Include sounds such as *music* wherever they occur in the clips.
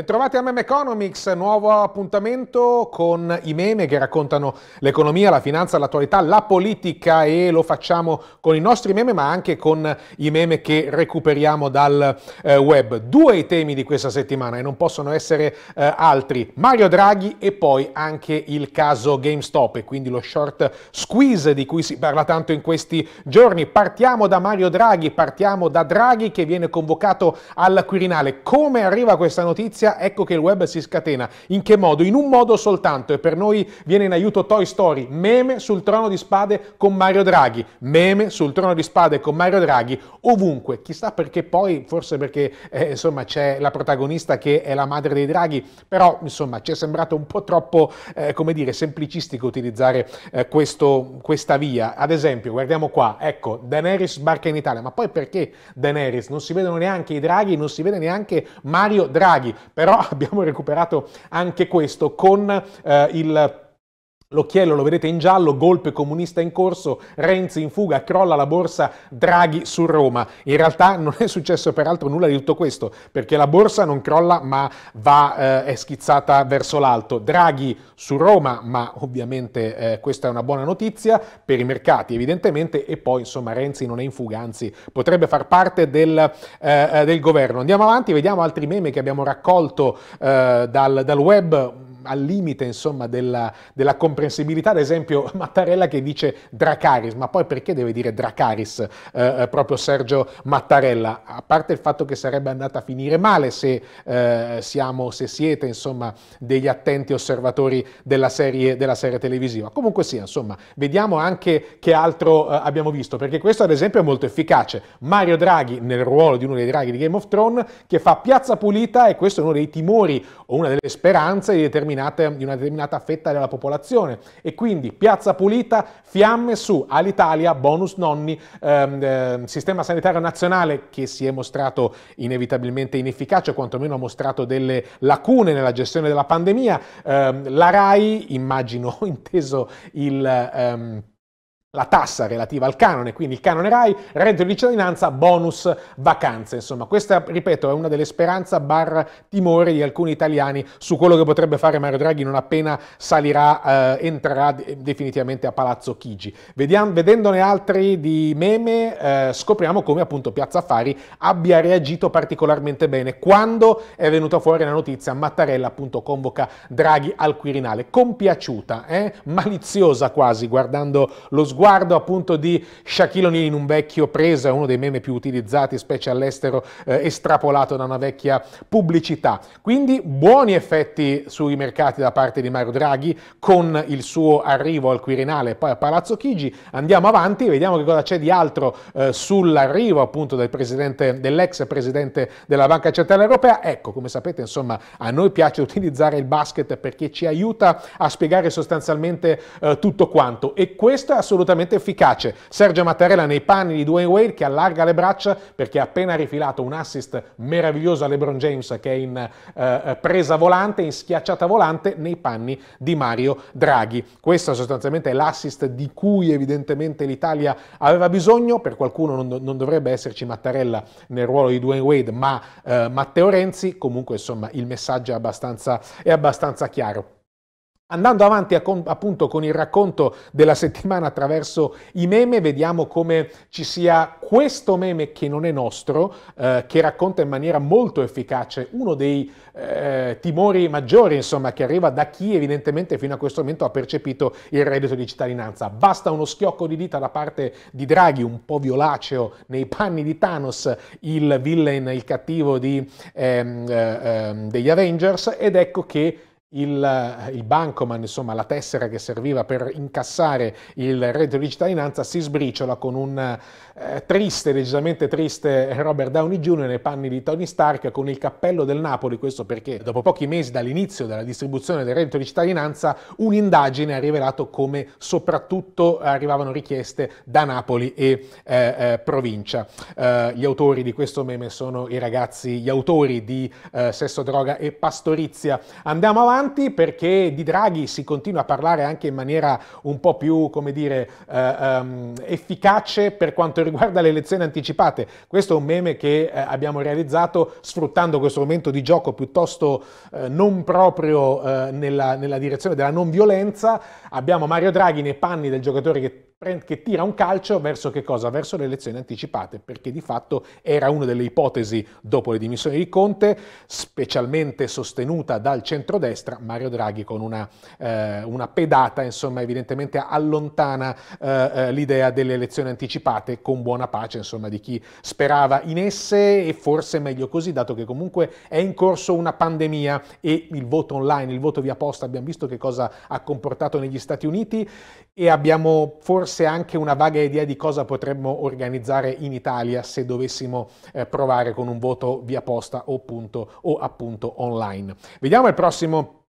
Bentrovati a Meme Economics, nuovo appuntamento con i meme che raccontano l'economia, la finanza, l'attualità, la politica e lo facciamo con i nostri meme ma anche con i meme che recuperiamo dal eh, web. Due i temi di questa settimana e non possono essere eh, altri, Mario Draghi e poi anche il caso GameStop e quindi lo short squeeze di cui si parla tanto in questi giorni. Partiamo da Mario Draghi, partiamo da Draghi che viene convocato al Quirinale. Come arriva questa notizia? media, ecco che il web si scatena. In che modo? In un modo soltanto e per noi viene in aiuto Toy Story, meme sul trono di spade con Mario Draghi, meme sul trono di spade con Mario Draghi, ovunque, chissà perché poi, forse perché eh, insomma c'è la protagonista che è la madre dei Draghi, però insomma ci è sembrato un po' troppo, eh, come dire, semplicistico utilizzare eh, questo, questa via. Ad esempio, guardiamo qua, ecco, Daenerys sbarca in Italia, ma poi perché Daenerys? Non si vedono neanche i Draghi, non si vede neanche Mario Draghi, però *laughs* abbiamo recuperato anche questo con eh, il L'occhiello lo vedete in giallo, golpe comunista in corso, Renzi in fuga, crolla la borsa, Draghi su Roma. In realtà non è successo peraltro nulla di tutto questo, perché la borsa non crolla ma va, eh, è schizzata verso l'alto. Draghi su Roma, ma ovviamente eh, questa è una buona notizia per i mercati evidentemente, e poi insomma Renzi non è in fuga, anzi potrebbe far parte del, eh, eh del governo. Andiamo avanti, vediamo altri meme che abbiamo raccolto eh, dal, dal web al limite insomma, della, della, comprensibilità, ad esempio *laughs* Mattarella che dice Dracaris, ma poi perché deve dire Dracaris eh, eh, proprio Sergio Mattarella? A parte il fatto che sarebbe andata a finire male se, eh, siamo, se siete insomma, degli attenti osservatori della serie, della serie televisiva. Comunque sia, insomma, vediamo anche che altro eh, abbiamo visto, perché questo ad esempio è molto efficace. Mario Draghi nel ruolo di uno dei Draghi di Game of Thrones che fa piazza pulita e questo è uno dei timori o una delle speranze di determinati di una determinata fetta della popolazione. E quindi piazza pulita, fiamme su, Alitalia, bonus nonni, ehm, eh, sistema sanitario nazionale che si è mostrato inevitabilmente inefficace, quantomeno ha mostrato delle lacune nella gestione della pandemia, ehm, la RAI, immagino *laughs* inteso il... Ehm, la tassa relativa al canone, quindi il canone RAI, reddito di cittadinanza, bonus vacanze. Insomma, questa, ripeto, è una delle speranze barra timore di alcuni italiani su quello che potrebbe fare Mario Draghi non appena salirà, eh, entrerà definitivamente a Palazzo Chigi. Vediamo, vedendone altri di meme, eh, scopriamo come appunto Piazza Affari abbia reagito particolarmente bene quando è venuta fuori la notizia Mattarella appunto convoca Draghi al Quirinale. Compiaciuta, eh? maliziosa quasi, guardando lo sguardo sguardo appunto di Shaquille O'Neal in un vecchio preso, uno dei meme più utilizzati, specie all'estero, eh, estrapolato da una vecchia pubblicità. Quindi buoni effetti sui mercati da parte di Mario Draghi con il suo arrivo al Quirinale e poi a Palazzo Chigi. Andiamo avanti, vediamo che cosa c'è di altro eh, sull'arrivo appunto del presidente, dell'ex presidente della Banca Centrale Europea. Ecco, come sapete, insomma, a noi piace utilizzare il basket perché ci aiuta a spiegare sostanzialmente eh, tutto quanto e questo è assolutamente assolutamente efficace. Sergio Mattarella nei panni di Dwayne Wade che allarga le braccia perché ha appena rifilato un assist meraviglioso a LeBron James che è in eh, presa volante, in schiacciata volante nei panni di Mario Draghi. Questo sostanzialmente è l'assist di cui evidentemente l'Italia aveva bisogno, per qualcuno non, non, dovrebbe esserci Mattarella nel ruolo di Dwayne Wade, ma eh, Matteo Renzi, comunque insomma il messaggio è abbastanza, è abbastanza chiaro. Andando avanti appunto con il racconto della settimana attraverso i meme, vediamo come ci sia questo meme che non è nostro, eh, che racconta in maniera molto efficace uno dei eh, timori maggiori, insomma, che arriva da chi evidentemente fino a questo momento ha percepito il reddito di cittadinanza. Basta uno schiocco di dita da parte di Draghi, un po' violaceo nei panni di Thanos, il villain, il cattivo di, ehm, eh, ehm, degli Avengers, ed ecco che il, eh, il bancoman, insomma la tessera che serviva per incassare il reddito di cittadinanza, si sbriciola con un eh, triste, decisamente triste eh, Robert Downey Jr. nei panni di Tony Stark con il cappello del Napoli, questo perché dopo pochi mesi dall'inizio della distribuzione del reddito di cittadinanza un'indagine ha rivelato come soprattutto arrivavano richieste da Napoli e eh, eh, provincia. Eh, gli autori di questo meme sono i ragazzi, gli autori di Sesso, Droga e Pastorizia. Andiamo avanti perché di Draghi si continua a parlare anche in maniera un po' più, come dire, ehm, efficace per quanto riguarda riguarda le lezioni anticipate, questo è un meme che eh, abbiamo realizzato sfruttando questo momento di gioco piuttosto eh, non proprio eh, nella, nella direzione della non violenza. Abbiamo Mario Draghi nei panni del giocatore che che tira un calcio verso che cosa? Verso le elezioni anticipate, perché di fatto era una delle ipotesi dopo le dimissioni di Conte, specialmente sostenuta dal centrodestra, Mario Draghi con una, eh, una pedata, insomma, evidentemente allontana eh, eh, l'idea delle elezioni anticipate con buona pace, insomma, di chi sperava in esse e forse meglio così, dato che comunque è in corso una pandemia e il voto online, il voto via posta, abbiamo visto che cosa ha comportato negli Stati Uniti e abbiamo forse anche una vaga idea di cosa potremmo organizzare in Italia se dovessimo eh, provare con un voto via posta o, punto, o appunto online. Vediamo il prossimo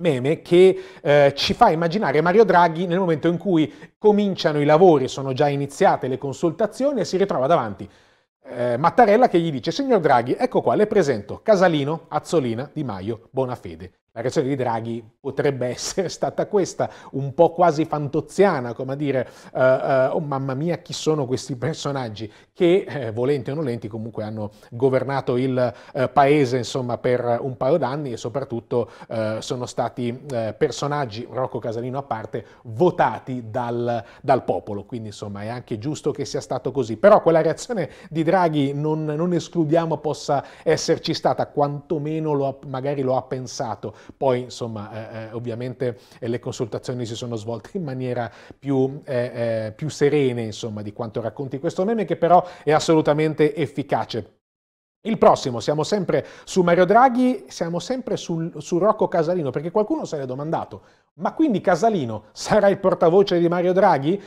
meme che eh, ci fa immaginare Mario Draghi nel momento in cui cominciano i lavori, sono già iniziate le consultazioni e si ritrova davanti eh, Mattarella che gli dice signor Draghi, ecco qua, le presento Casalino, Azzolina, Di Maio, Bonafede. La reazione di Draghi potrebbe *laughs* essere stata questa, un po' quasi fantoziana, come a dire, uh, uh, oh mamma mia chi sono questi personaggi che, eh, volenti o nolenti, comunque hanno governato il uh, paese insomma, per un paio d'anni e soprattutto sono stati personaggi, Rocco Casalino a parte, votati dal, dal, popolo. Quindi insomma è anche giusto che sia stato così. Però quella reazione di Draghi non, non escludiamo possa esserci stata, quantomeno lo ha, magari lo ha pensato poi insomma eh, eh ovviamente eh, le consultazioni si sono svolte in maniera più, eh, più serene insomma, di quanto racconti questo meme che però è assolutamente efficace. Il prossimo, siamo sempre su Mario Draghi, siamo sempre sul, su Rocco Casalino, perché qualcuno se l'è domandato, ma quindi Casalino sarà il portavoce di Mario Draghi?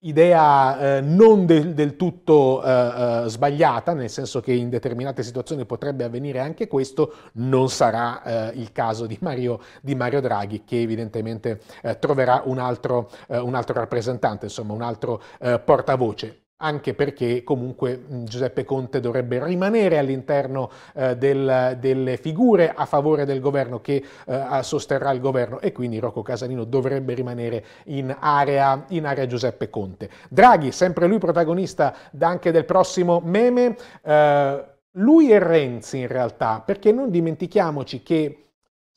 idea eh, non del, del tutto eh, eh, sbagliata, nel senso che in determinate situazioni potrebbe avvenire anche questo, non sarà eh, il caso di Mario, di Mario, Draghi che evidentemente eh, troverà un altro, eh, un altro, rappresentante, insomma un altro portavoce anche perché comunque mm, Giuseppe Conte dovrebbe rimanere all'interno eh, del, delle figure a favore del governo che eh, sosterrà il governo e quindi Rocco Casalino dovrebbe rimanere in area, in area Giuseppe Conte. Draghi, sempre lui protagonista anche del prossimo meme, eh, lui e Renzi in realtà, perché non dimentichiamoci che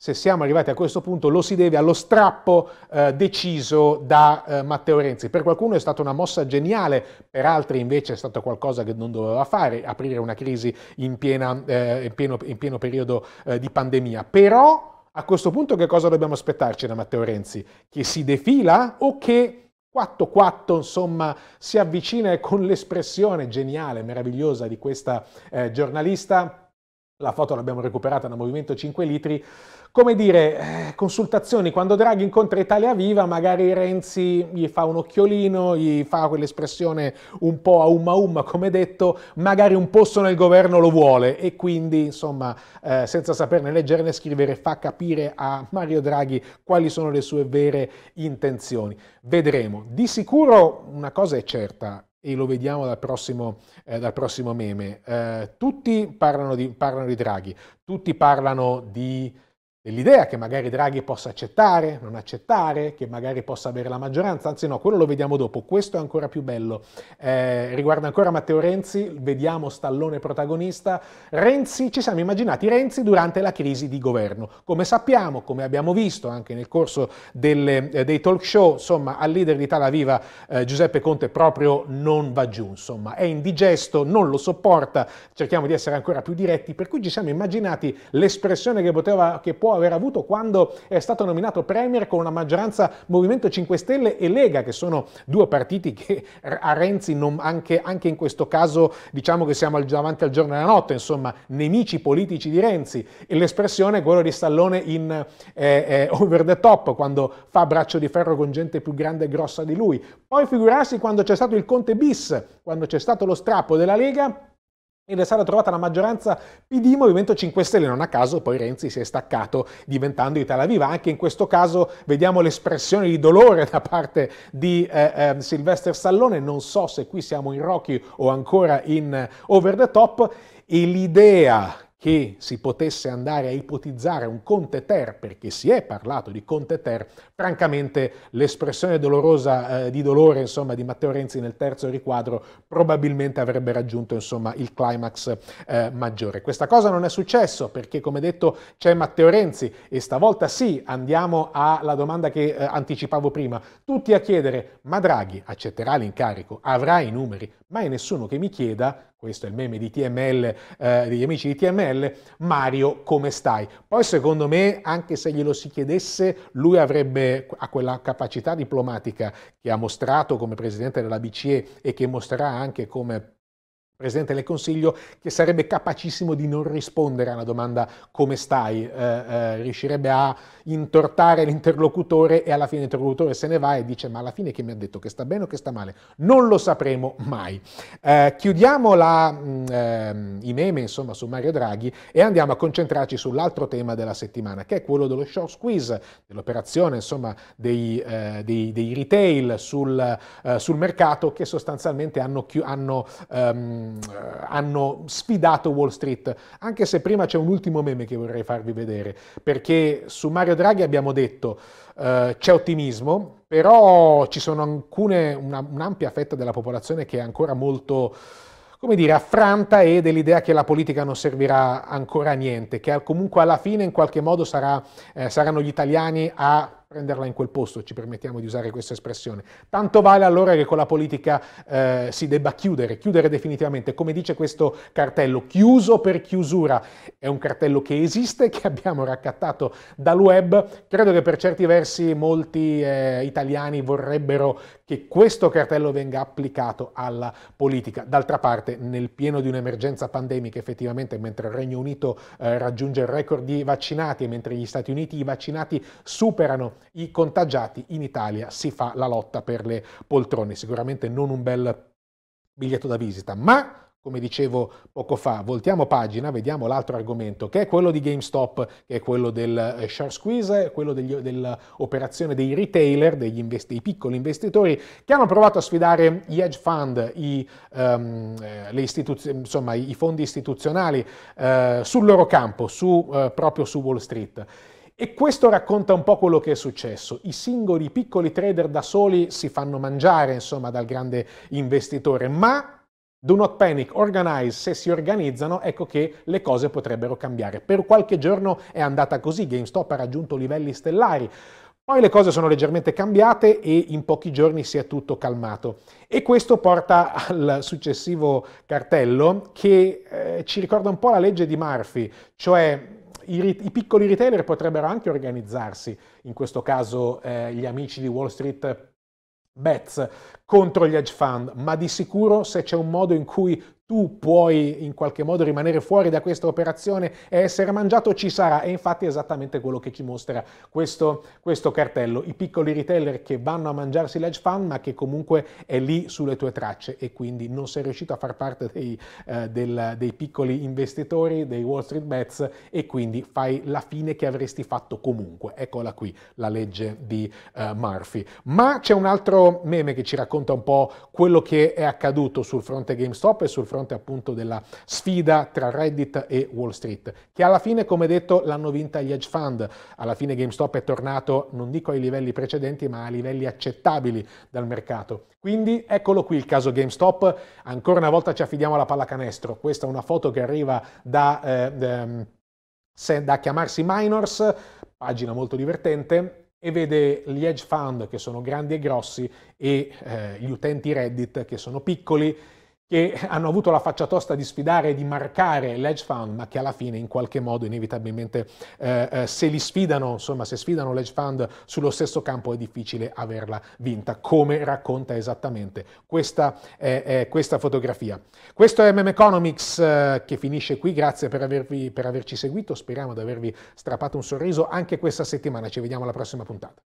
se siamo arrivati a questo punto lo si deve allo strappo eh, deciso da eh, Matteo Renzi. Per qualcuno è stata una mossa geniale, per altri invece è stato qualcosa che non doveva fare, aprire una crisi in, piena, eh, in, pieno, in pieno, periodo eh, di pandemia. Però a questo punto che cosa dobbiamo aspettarci da Matteo Renzi? Che si defila o che 4-4, insomma, si avvicina con l'espressione geniale, meravigliosa di questa eh, giornalista? La foto l'abbiamo recuperata da Movimento 5 Litri come dire, eh, consultazioni, quando Draghi incontra Italia Viva, magari Renzi gli fa un occhiolino, gli fa quell'espressione un po' a umma umma, come detto, magari un posto nel governo lo vuole e quindi, insomma, eh, senza saperne leggere né scrivere, fa capire a Mario Draghi quali sono le sue vere intenzioni. Vedremo. Di sicuro una cosa è certa, e lo vediamo dal prossimo, eh, dal prossimo meme, eh, tutti parlano di, parlano di Draghi, tutti parlano di dell'idea che magari Draghi possa accettare, non accettare, che magari possa avere la maggioranza, anzi no, quello lo vediamo dopo, questo è ancora più bello. Eh, riguarda ancora Matteo Renzi, vediamo Stallone protagonista. Renzi, ci siamo immaginati Renzi durante la crisi di governo. Come sappiamo, come abbiamo visto anche nel corso delle, eh, dei talk show, insomma, al leader di Tala Viva eh, Giuseppe Conte proprio non va giù, insomma, è indigesto, non lo sopporta, cerchiamo di essere ancora più diretti, per cui ci siamo immaginati l'espressione che poteva che può aver avuto quando è stato nominato Premier con una maggioranza Movimento 5 Stelle e Lega, che sono due partiti che *laughs* a Renzi non, anche, anche, in questo caso diciamo che siamo davanti al giorno e alla notte, insomma, nemici politici di Renzi. E l'espressione è quella di Stallone in eh, eh, Over the Top, quando fa braccio di ferro con gente più grande e grossa di lui. Poi figurarsi quando c'è stato il Conte bis, quando c'è stato lo strappo della Lega, ed è stata trovata la maggioranza PD Movimento 5 Stelle. Non a caso poi Renzi si è staccato diventando Italia Viva. Anche in questo caso vediamo l'espressione di dolore da parte di eh, eh, Silvester Stallone. Non so se qui siamo in Rocky o ancora in eh, Over the Top. E l'idea che si potesse andare a ipotizzare un Conte Ter, perché si è parlato di Conte Ter, francamente l'espressione dolorosa eh, di dolore insomma, di Matteo Renzi nel terzo riquadro probabilmente avrebbe raggiunto insomma, il climax eh, maggiore. Questa cosa non è successo perché come detto c'è Matteo Renzi e stavolta sì, andiamo alla domanda che eh, anticipavo prima, tutti a chiedere ma Draghi accetterà l'incarico, avrà i numeri, ma è nessuno che mi chieda questo è il meme di TML, eh, degli amici di TML, Mario come stai? Poi secondo me anche se glielo si chiedesse lui avrebbe a quella capacità diplomatica che ha mostrato come presidente della BCE e che mostrerà anche come Presidente del Consiglio che sarebbe capacissimo di non rispondere a una domanda come stai, eh, eh, riuscirebbe a intortare l'interlocutore e alla fine l'interlocutore se ne va e dice ma alla fine che mi ha detto che sta bene o che sta male? Non lo sapremo mai. Eh, chiudiamo la, mh, mm, ehm, i meme insomma, su Mario Draghi e andiamo a concentrarci sull'altro tema della settimana che è quello dello short squeeze, dell'operazione insomma, dei, eh, dei, dei retail sul, eh, sul, mercato che sostanzialmente hanno, hanno um, eh, hanno sfidato Wall Street, anche se prima c'è un ultimo meme che vorrei farvi vedere, perché su Mario Draghi abbiamo detto eh, c'è ottimismo, però ci sono alcune, una, un'ampia fetta della popolazione che è ancora molto come dire, affranta e dell'idea che la politica non servirà ancora a niente, che comunque alla fine in qualche modo sarà, eh, saranno gli italiani a prenderla in quel posto, ci permettiamo di usare questa espressione. Tanto vale allora che con la politica eh, si debba chiudere, chiudere definitivamente, come dice questo cartello, chiuso per chiusura. È un cartello che esiste, che abbiamo raccattato dal web. Credo che per certi versi molti eh, italiani vorrebbero che questo cartello venga applicato alla politica. D'altra parte, nel pieno di un'emergenza pandemica, effettivamente, mentre il Regno Unito eh, raggiunge il record di vaccinati e mentre gli Stati Uniti i vaccinati superano i contagiati in Italia si fa la lotta per le poltrone. Sicuramente non un bel biglietto da visita, ma come dicevo poco fa, voltiamo pagina, vediamo l'altro argomento che è quello di GameStop, che è quello del eh, share squeeze, quello dell'operazione dei retailer, degli invest- dei piccoli investitori che hanno provato a sfidare gli hedge fund, i, um, istituz- insomma, i fondi istituzionali uh, sul loro campo, su, uh, proprio su Wall Street. E questo racconta un po' quello che è successo. I singoli piccoli trader da soli si fanno mangiare, insomma, dal grande investitore, ma do not panic, organize, se si organizzano, ecco che le cose potrebbero cambiare. Per qualche giorno è andata così, GameStop ha raggiunto livelli stellari. Poi le cose sono leggermente cambiate e in pochi giorni si è tutto calmato. E questo porta al successivo cartello che eh, ci ricorda un po' la legge di Murphy, cioè i, i, piccoli retailer potrebbero anche organizzarsi, in questo caso eh, gli amici di Wall Street Bets contro gli hedge fund, ma di sicuro se c'è un modo in cui tu puoi in qualche modo rimanere fuori da questa operazione e essere mangiato, ci sarà. E infatti è esattamente quello che ci mostra questo, questo cartello. I piccoli retailer che vanno a mangiarsi l'edge fund, ma che comunque è lì sulle tue tracce e quindi non sei riuscito a far parte dei, eh, del, dei piccoli investitori, dei Wall Street Bets e quindi fai la fine che avresti fatto comunque. Eccola qui, la legge di eh, Murphy. Ma c'è un altro meme che ci racconta un po' quello che è accaduto sul fronte GameStop e sul fronte fronte appunto della sfida tra Reddit e Wall Street, che alla fine, come detto, l'hanno vinta gli hedge fund. Alla fine GameStop è tornato, non dico ai livelli precedenti, ma a livelli accettabili dal mercato. Quindi eccolo qui il caso GameStop, ancora una volta ci affidiamo alla pallacanestro, questa è una foto che arriva da, eh, ehm, da chiamarsi Minors, pagina molto divertente, e vede gli hedge fund che sono grandi e grossi e eh, gli utenti Reddit che sono piccoli che *laughs* hanno avuto la faccia tosta di sfidare e di marcare l'edge fund, ma che alla fine in qualche modo inevitabilmente eh, eh se li sfidano, insomma se sfidano l'edge fund sullo stesso campo è difficile averla vinta, come racconta esattamente questa, eh, eh questa fotografia. Questo è MM Economics eh, che finisce qui, grazie per, avervi, per averci seguito, speriamo di avervi strappato un sorriso anche questa settimana, ci vediamo alla prossima puntata.